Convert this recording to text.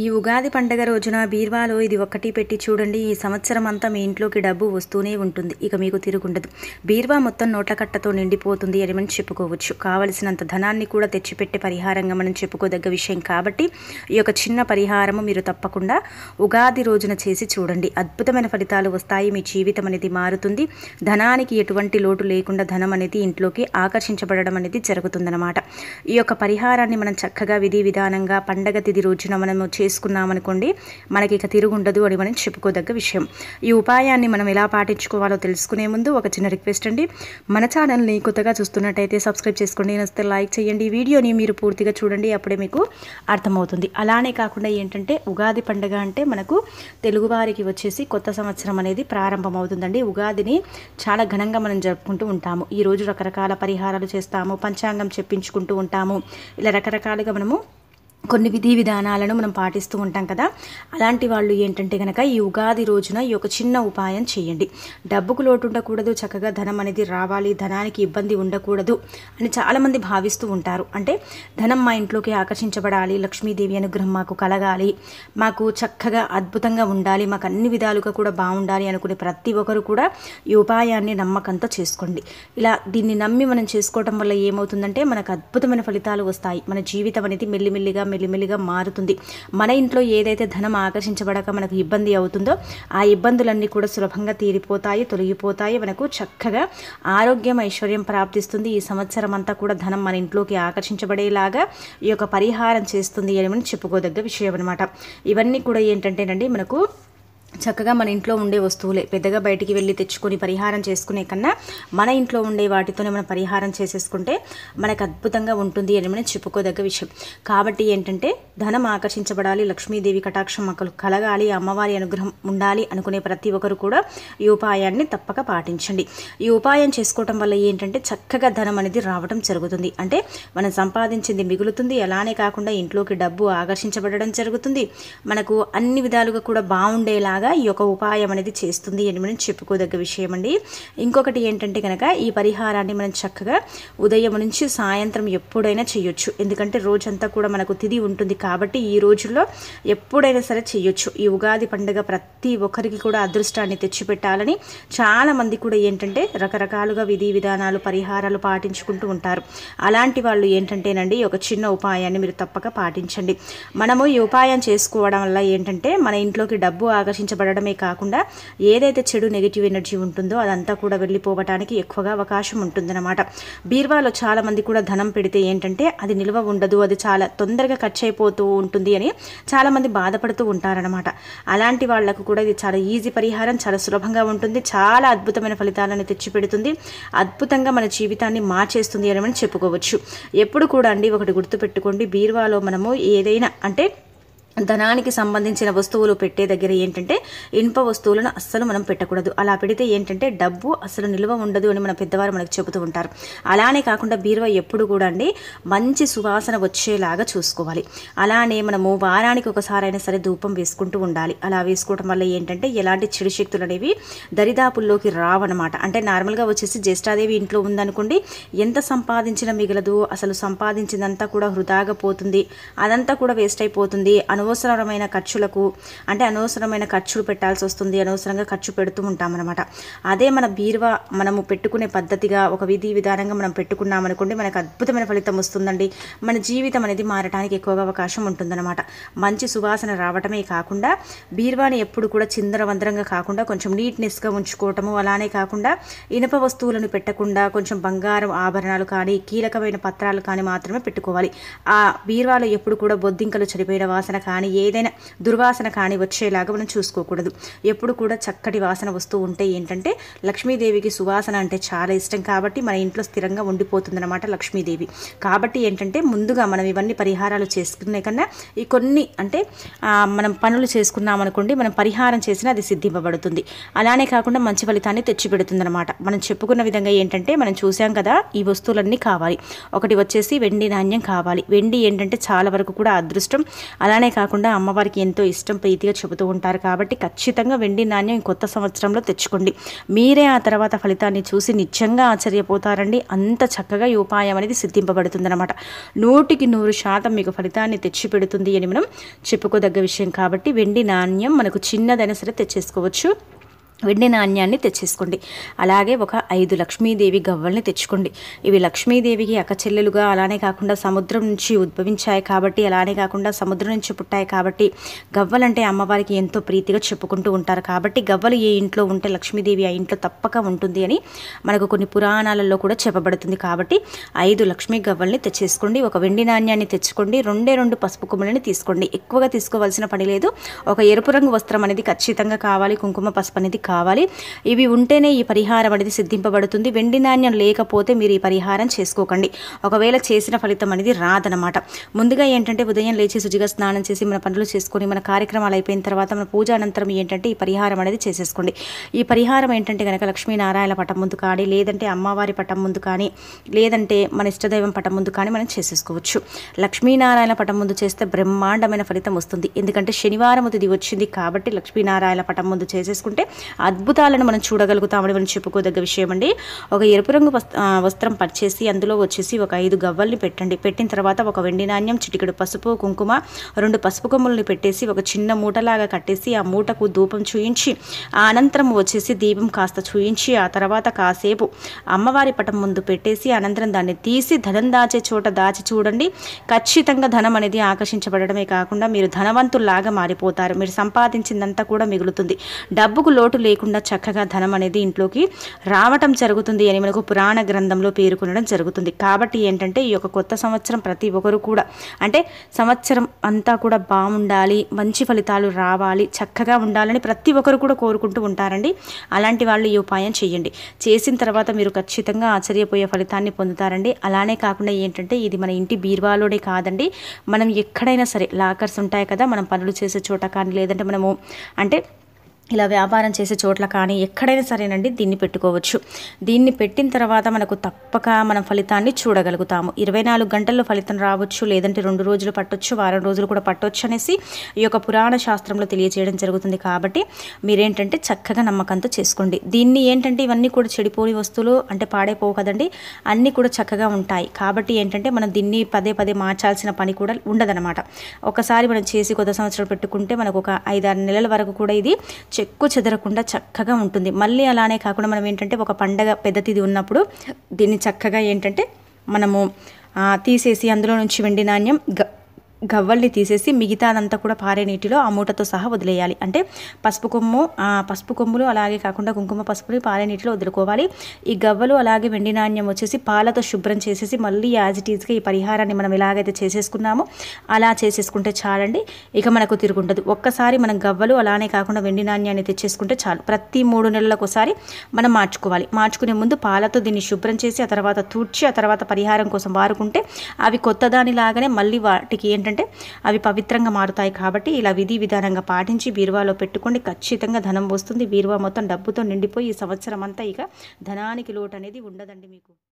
ఈ ఉగాది పండగ రోజున బీర్వాలో ఇది ఒక్కటి పెట్టి చూడండి ఈ సంవత్సరం అంతా మీ ఇంట్లోకి డబ్బు వస్తూనే ఉంటుంది ఇక మీకు తిరుగుండదు బీర్వా మొత్తం నోట్ల కట్టతో నిండిపోతుంది అని మనం చెప్పుకోవచ్చు కావలసినంత ధనాన్ని కూడా తెచ్చిపెట్టే పరిహారంగా మనం చెప్పుకోదగ్గ విషయం కాబట్టి ఈ యొక్క చిన్న పరిహారము మీరు తప్పకుండా ఉగాది రోజున చేసి చూడండి అద్భుతమైన ఫలితాలు వస్తాయి మీ జీవితం అనేది మారుతుంది ధనానికి ఎటువంటి లోటు లేకుండా ధనం అనేది ఇంట్లోకి ఆకర్షించబడడం అనేది జరుగుతుందన్నమాట ఈ యొక్క పరిహారాన్ని మనం చక్కగా విధి విధానంగా పండగ తిది రోజున మనము చేసుకున్నామనుకోండి మనకి ఇక తిరుగుండదు అని మనం చెప్పుకోదగ్గ విషయం ఈ ఉపాయాన్ని మనం ఎలా పాటించుకోవాలో తెలుసుకునే ముందు ఒక చిన్న రిక్వెస్ట్ అండి మన ఛానల్ని కొత్తగా చూస్తున్నట్టయితే సబ్స్క్రైబ్ చేసుకోండి నేను లైక్ చేయండి వీడియోని మీరు పూర్తిగా చూడండి అప్పుడే మీకు అర్థమవుతుంది అలానే కాకుండా ఏంటంటే ఉగాది పండుగ అంటే మనకు తెలుగువారికి వచ్చేసి కొత్త సంవత్సరం అనేది ప్రారంభమవుతుందండి ఉగాదిని చాలా ఘనంగా మనం జరుపుకుంటూ ఉంటాము ఈరోజు రకరకాల పరిహారాలు చేస్తాము పంచాంగం చెప్పించుకుంటూ ఉంటాము ఇలా రకరకాలుగా మనము కొన్ని విధి విధానాలను మనం పాటిస్తూ ఉంటాం కదా అలాంటి వాళ్ళు ఏంటంటే కనుక ఈ ఉగాది రోజున ఈ యొక్క చిన్న ఉపాయం చేయండి డబ్బుకు లోటు ఉండకూడదు చక్కగా ధనం అనేది రావాలి ధనానికి ఇబ్బంది ఉండకూడదు అని చాలామంది భావిస్తూ ఉంటారు అంటే ధనం మా ఇంట్లోకి ఆకర్షించబడాలి లక్ష్మీదేవి అనుగ్రహం మాకు కలగాలి మాకు చక్కగా అద్భుతంగా ఉండాలి మాకు అన్ని విధాలుగా కూడా బాగుండాలి అనుకునే ప్రతి ఒక్కరు కూడా ఈ ఉపాయాన్ని నమ్మకంతో చేసుకోండి ఇలా దీన్ని నమ్మి మనం చేసుకోవడం వల్ల ఏమవుతుందంటే మనకు అద్భుతమైన ఫలితాలు వస్తాయి మన జీవితం అనేది మెల్లిమెల్లిగా మెల్లిమెల్లిగా మారుతుంది మన ఇంట్లో ఏదైతే ధనం ఆకర్షించబడక మనకు ఇబ్బంది అవుతుందో ఆ ఇబ్బందులన్నీ కూడా సులభంగా తీరిపోతాయి తొలగిపోతాయి మనకు చక్కగా ఆరోగ్యం ఐశ్వర్యం ప్రాప్తిస్తుంది ఈ సంవత్సరం అంతా కూడా ధనం మన ఇంట్లోకి ఆకర్షించబడేలాగా ఈ యొక్క పరిహారం చేస్తుంది అని మనం చెప్పుకోదగ్గ విషయం అనమాట ఇవన్నీ కూడా ఏంటంటేనండి మనకు చక్కగా మన ఇంట్లో ఉండే వస్తువులే పెద్దగా బయటికి వెళ్ళి తెచ్చుకొని పరిహారం చేసుకునే కన్నా మన ఇంట్లో ఉండే వాటితోనే మనం పరిహారం చేసేసుకుంటే మనకు అద్భుతంగా ఉంటుంది అని మనం చెప్పుకోదగ్గ విషయం కాబట్టి ఏంటంటే ధనం ఆకర్షించబడాలి లక్ష్మీదేవి కటాక్షం మొక్కలు కలగాలి అమ్మవారి అనుగ్రహం ఉండాలి అనుకునే ప్రతి ఒక్కరు కూడా ఈ ఉపాయాన్ని తప్పక పాటించండి ఈ ఉపాయం చేసుకోవటం వల్ల ఏంటంటే చక్కగా ధనం అనేది రావడం జరుగుతుంది అంటే మనం సంపాదించింది మిగులుతుంది అలానే కాకుండా ఇంట్లోకి డబ్బు ఆకర్షించబడడం జరుగుతుంది మనకు అన్ని విధాలుగా కూడా బాగుండేలాగా లాగా ఈ యొక్క ఉపాయం అనేది చేస్తుంది అని మనం చెప్పుకోదగ్గ విషయం అండి ఇంకొకటి ఏంటంటే కనుక ఈ పరిహారాన్ని మనం చక్కగా ఉదయం నుంచి సాయంత్రం ఎప్పుడైనా చేయొచ్చు ఎందుకంటే రోజంతా కూడా మనకు తిది ఉంటుంది కాబట్టి ఈ రోజుల్లో ఎప్పుడైనా సరే చేయొచ్చు ఈ ఉగాది పండుగ ప్రతి ఒక్కరికి కూడా అదృష్టాన్ని తెచ్చిపెట్టాలని చాలామంది కూడా ఏంటంటే రకరకాలుగా విధి విధానాలు పరిహారాలు పాటించుకుంటూ ఉంటారు అలాంటి వాళ్ళు ఏంటంటేనండి ఒక చిన్న ఉపాయాన్ని మీరు తప్పక పాటించండి మనము ఈ ఉపాయం చేసుకోవడం వల్ల ఏంటంటే మన ఇంట్లోకి డబ్బు ఆకర్షించ తొలగించబడమే కాకుండా ఏదైతే చెడు నెగిటివ్ ఎనర్జీ ఉంటుందో అదంతా కూడా వెళ్ళిపోవటానికి ఎక్కువగా అవకాశం ఉంటుందన్నమాట బీర్వాలో చాలామంది కూడా ధనం పెడితే ఏంటంటే అది నిల్వ ఉండదు అది చాలా తొందరగా ఖర్చు అయిపోతూ ఉంటుంది అని చాలామంది బాధపడుతూ ఉంటారనమాట అలాంటి వాళ్లకు కూడా ఇది చాలా ఈజీ పరిహారం చాలా సులభంగా ఉంటుంది చాలా అద్భుతమైన ఫలితాలను తెచ్చిపెడుతుంది అద్భుతంగా మన జీవితాన్ని మార్చేస్తుంది అని చెప్పుకోవచ్చు ఎప్పుడు కూడా అండి ఒకటి గుర్తుపెట్టుకోండి బీర్వాలో మనము ఏదైనా అంటే ధనానికి సంబంధించిన వస్తువులు పెట్టే దగ్గర ఏంటంటే ఇనుప వస్తువులను అస్సలు మనం పెట్టకూడదు అలా పెడితే ఏంటంటే డబ్బు అసలు నిల్వ ఉండదు అని మన పెద్దవారు మనకు చెబుతూ ఉంటారు అలానే కాకుండా బీరువా ఎప్పుడు కూడా అండి మంచి సువాసన వచ్చేలాగా చూసుకోవాలి అలానే మనము వారానికి ఒకసారైనా సరే ధూపం వేసుకుంటూ ఉండాలి అలా వేసుకోవడం వల్ల ఏంటంటే ఎలాంటి చెడు శక్తులు అనేవి దరిదాపుల్లోకి రావన్నమాట అంటే నార్మల్గా వచ్చేసి జ్యేష్ఠాదేవి ఇంట్లో ఉందనుకోండి ఎంత సంపాదించినా మిగలదు అసలు సంపాదించిందంతా కూడా వృధాగా పోతుంది అదంతా కూడా వేస్ట్ అయిపోతుంది అని అనవసరమైన ఖర్చులకు అంటే అనవసరమైన ఖర్చులు పెట్టాల్సి వస్తుంది అనవసరంగా ఖర్చు పెడుతూ ఉంటామన్నమాట అదే మన బీరువా మనము పెట్టుకునే పద్ధతిగా ఒక విధి విధానంగా మనం పెట్టుకున్నామనుకోండి మనకు అద్భుతమైన ఫలితం వస్తుందండి మన జీవితం అనేది మారటానికి ఎక్కువగా అవకాశం ఉంటుందన్నమాట మంచి సువాసన రావటమే కాకుండా బీర్వాని ఎప్పుడు కూడా చిందరవందరంగా కాకుండా కొంచెం నీట్నెస్గా ఉంచుకోవటము అలానే కాకుండా ఇనుప వస్తువులను పెట్టకుండా కొంచెం బంగారం ఆభరణాలు కానీ కీలకమైన పత్రాలు కానీ మాత్రమే పెట్టుకోవాలి ఆ బీర్వాలో ఎప్పుడు కూడా బొద్దింకలు చనిపోయిన వాసన కానీ ఏదైనా దుర్వాసన కానీ వచ్చేలాగా మనం చూసుకోకూడదు ఎప్పుడు కూడా చక్కటి వాసన వస్తూ ఉంటే ఏంటంటే లక్ష్మీదేవికి సువాసన అంటే చాలా ఇష్టం కాబట్టి మన ఇంట్లో స్థిరంగా ఉండిపోతుందనమాట లక్ష్మీదేవి కాబట్టి ఏంటంటే ముందుగా మనం ఇవన్నీ పరిహారాలు చేసుకునే కన్నా ఈ కొన్ని అంటే మనం పనులు చేసుకున్నాం అనుకోండి మనం పరిహారం చేసినా అది సిద్ధింపబడుతుంది అలానే కాకుండా మంచి ఫలితాన్ని అనమాట మనం చెప్పుకున్న విధంగా ఏంటంటే మనం చూసాం కదా ఈ వస్తువులన్నీ కావాలి ఒకటి వచ్చేసి వెండి నాణ్యం కావాలి వెండి ఏంటంటే చాలా వరకు కూడా అదృష్టం అలానే కాకుండా అమ్మవారికి ఎంతో ఇష్టం ప్రీతిగా చెబుతూ ఉంటారు కాబట్టి ఖచ్చితంగా వెండి నాణ్యం కొత్త సంవత్సరంలో తెచ్చుకోండి మీరే ఆ తర్వాత ఫలితాన్ని చూసి నిజంగా ఆశ్చర్యపోతారండి అంత చక్కగా ఈ ఉపాయం అనేది సిద్ధింపబడుతుందన్నమాట నూటికి నూరు శాతం మీకు ఫలితాన్ని తెచ్చిపెడుతుంది అని మనం చెప్పుకోదగ్గ విషయం కాబట్టి వెండి నాణ్యం మనకు చిన్నదైనా సరే తెచ్చేసుకోవచ్చు వెండి నాణ్యాన్ని తెచ్చేసుకోండి అలాగే ఒక ఐదు లక్ష్మీదేవి గవ్వల్ని తెచ్చుకోండి ఇవి లక్ష్మీదేవికి అక్కచెల్లెలుగా అలానే కాకుండా సముద్రం నుంచి ఉద్భవించాయి కాబట్టి అలానే కాకుండా సముద్రం నుంచి పుట్టాయి కాబట్టి గవ్వలంటే అమ్మవారికి ఎంతో ప్రీతిగా చెప్పుకుంటూ ఉంటారు కాబట్టి గవ్వలు ఏ ఇంట్లో ఉంటే లక్ష్మీదేవి ఆ ఇంట్లో తప్పక ఉంటుంది అని మనకు కొన్ని పురాణాలలో కూడా చెప్పబడుతుంది కాబట్టి ఐదు లక్ష్మీ గవ్వల్ని తెచ్చేసుకోండి ఒక వెండి నాణ్యాన్ని తెచ్చుకోండి రెండే రెండు పసుపు కుమ్మలని తీసుకోండి ఎక్కువగా తీసుకోవాల్సిన పని లేదు ఒక ఎరుపు రంగు వస్త్రం అనేది ఖచ్చితంగా కావాలి కుంకుమ పసుపు అనేది కావాలి ఇవి ఉంటేనే ఈ పరిహారం అనేది సిద్ధింపబడుతుంది వెండి నాణ్యం లేకపోతే మీరు ఈ పరిహారం చేసుకోకండి ఒకవేళ చేసిన ఫలితం అనేది రాదనమాట ముందుగా ఏంటంటే ఉదయం లేచి శుచిగా స్నానం చేసి మన పనులు చేసుకొని మన కార్యక్రమాలు అయిపోయిన తర్వాత మన పూజ అనంతరం ఏంటంటే ఈ పరిహారం అనేది చేసేసుకోండి ఈ పరిహారం ఏంటంటే కనుక లక్ష్మీనారాయణ పటం ముందు కానీ లేదంటే అమ్మవారి పటం ముందు కానీ లేదంటే మన ఇష్టదైవం పటం ముందు కానీ మనం చేసేసుకోవచ్చు లక్ష్మీనారాయణ పటం ముందు చేస్తే బ్రహ్మాండమైన ఫలితం వస్తుంది ఎందుకంటే శనివారం ఇది వచ్చింది కాబట్టి లక్ష్మీనారాయణ పటం ముందు చేసేసుకుంటే అద్భుతాలను మనం చూడగలుగుతామని మనం చెప్పుకోదగ్గ విషయం అండి ఒక ఎరుపు రంగు వస్త్రం పర్చేసి అందులో వచ్చేసి ఒక ఐదు గవ్వల్ని పెట్టండి పెట్టిన తర్వాత ఒక వెండి నాణ్యం చిటికడు పసుపు కుంకుమ రెండు పసుపు కొమ్ములని పెట్టేసి ఒక చిన్న మూటలాగా కట్టేసి ఆ మూటకు ధూపం చూయించి అనంతరం వచ్చేసి దీపం కాస్త చూయించి ఆ తర్వాత కాసేపు అమ్మవారి పటం ముందు పెట్టేసి అనంతరం దాన్ని తీసి ధనం దాచే చోట దాచి చూడండి ఖచ్చితంగా ధనం అనేది ఆకర్షించబడమే కాకుండా మీరు ధనవంతుల్లాగా మారిపోతారు మీరు సంపాదించిందంతా కూడా మిగులుతుంది డబ్బుకు లోటు లేదు లేకుండా చక్కగా ధనం అనేది ఇంట్లోకి రావటం జరుగుతుంది అని మనకు పురాణ గ్రంథంలో పేర్కొనడం జరుగుతుంది కాబట్టి ఏంటంటే ఈ యొక్క కొత్త సంవత్సరం ప్రతి ఒక్కరు కూడా అంటే సంవత్సరం అంతా కూడా బాగుండాలి మంచి ఫలితాలు రావాలి చక్కగా ఉండాలని ప్రతి ఒక్కరు కూడా కోరుకుంటూ ఉంటారండి అలాంటి వాళ్ళు ఈ ఉపాయం చేయండి చేసిన తర్వాత మీరు ఖచ్చితంగా ఆశ్చర్యపోయే ఫలితాన్ని పొందుతారండి అలానే కాకుండా ఏంటంటే ఇది మన ఇంటి బీర్వాలోనే కాదండి మనం ఎక్కడైనా సరే లాకర్స్ ఉంటాయి కదా మనం పనులు చేసే చోట కానీ లేదంటే మనము అంటే ఇలా వ్యాపారం చేసే చోట్ల కానీ ఎక్కడైనా సరేనండి దీన్ని పెట్టుకోవచ్చు దీన్ని పెట్టిన తర్వాత మనకు తప్పక మనం ఫలితాన్ని చూడగలుగుతాము ఇరవై నాలుగు గంటల్లో ఫలితం రావచ్చు లేదంటే రెండు రోజులు పట్టొచ్చు వారం రోజులు కూడా పట్టొచ్చు అనేసి ఈ యొక్క పురాణ శాస్త్రంలో తెలియజేయడం జరుగుతుంది కాబట్టి మీరేంటంటే చక్కగా నమ్మకంతో చేసుకోండి దీన్ని ఏంటంటే ఇవన్నీ కూడా చెడిపోని వస్తువులు అంటే పాడైపోవు కదండి అన్నీ కూడా చక్కగా ఉంటాయి కాబట్టి ఏంటంటే మనం దీన్ని పదే పదే మార్చాల్సిన పని కూడా ఉండదనమాట ఒకసారి మనం చేసి కొత్త సంవత్సరం పెట్టుకుంటే మనకు ఒక ఐదారు నెలల వరకు కూడా ఇది చెక్కు చెదరకుండా చక్కగా ఉంటుంది మళ్ళీ అలానే కాకుండా మనం ఏంటంటే ఒక పండగ పెద్ద తిది ఉన్నప్పుడు దీన్ని చక్కగా ఏంటంటే మనము తీసేసి అందులో నుంచి వెండి నాణ్యం గ గవ్వల్ని తీసేసి మిగతాదంతా కూడా పారే నీటిలో ఆ మూటతో సహా వదిలేయాలి అంటే పసుపు కొమ్ము పసుపు కొమ్ములు అలాగే కాకుండా కుంకుమ పసుపుని పారే నీటిలో వదులుకోవాలి ఈ గవ్వలు అలాగే వెండి నాణ్యం వచ్చేసి పాలతో శుభ్రం చేసేసి మళ్ళీ యాజ్ ఇట్ ఈజ్గా ఈ పరిహారాన్ని మనం ఎలాగైతే చేసేసుకున్నామో అలా చేసేసుకుంటే చాలండి ఇక మనకు తిరుగుంటుంది ఒక్కసారి మనం గవ్వలు అలానే కాకుండా వెండి నాణ్యాన్ని తెచ్చేసుకుంటే చాలు ప్రతి మూడు నెలలకు ఒకసారి మనం మార్చుకోవాలి మార్చుకునే ముందు పాలతో దీన్ని శుభ్రం చేసి ఆ తర్వాత తూడ్చి ఆ తర్వాత పరిహారం కోసం వారుకుంటే అవి కొత్త దానిలాగానే మళ్ళీ వాటికి ఏంటంటే ఎందుకంటే అవి పవిత్రంగా మారుతాయి కాబట్టి ఇలా విధి విధానంగా పాటించి బీరువాలో పెట్టుకోండి ఖచ్చితంగా ధనం వస్తుంది బీరువా మొత్తం డబ్బుతో నిండిపోయి ఈ సంవత్సరం అంతా ఇక ధనానికి లోటు అనేది ఉండదండి మీకు